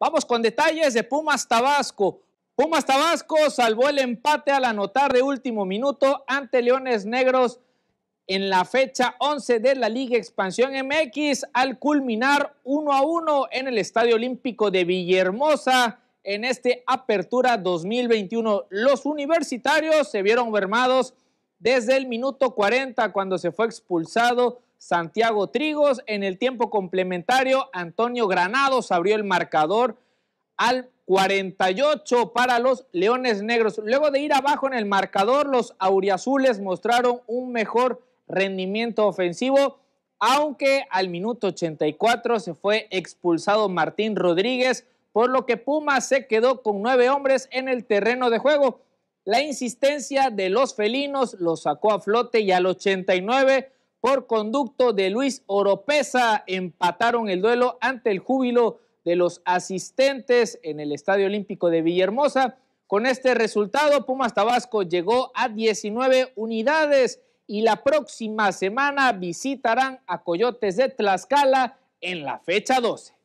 Vamos con detalles de Pumas Tabasco. Pumas Tabasco salvó el empate al anotar de último minuto ante Leones Negros en la fecha 11 de la Liga Expansión MX al culminar 1 a 1 en el Estadio Olímpico de Villahermosa en este Apertura 2021. Los universitarios se vieron bermados desde el minuto 40 cuando se fue expulsado Santiago Trigos. En el tiempo complementario, Antonio Granados abrió el marcador al 48 para los Leones Negros. Luego de ir abajo en el marcador, los Auriazules mostraron un mejor rendimiento ofensivo, aunque al minuto 84 se fue expulsado Martín Rodríguez, por lo que Pumas se quedó con nueve hombres en el terreno de juego. La insistencia de los felinos los sacó a flote y al 89 por conducto de Luis Oropesa empataron el duelo ante el júbilo de los asistentes en el Estadio Olímpico de Villahermosa. Con este resultado, Pumas Tabasco llegó a 19 unidades y la próxima semana visitarán a Coyotes de Tlaxcala en la fecha 12.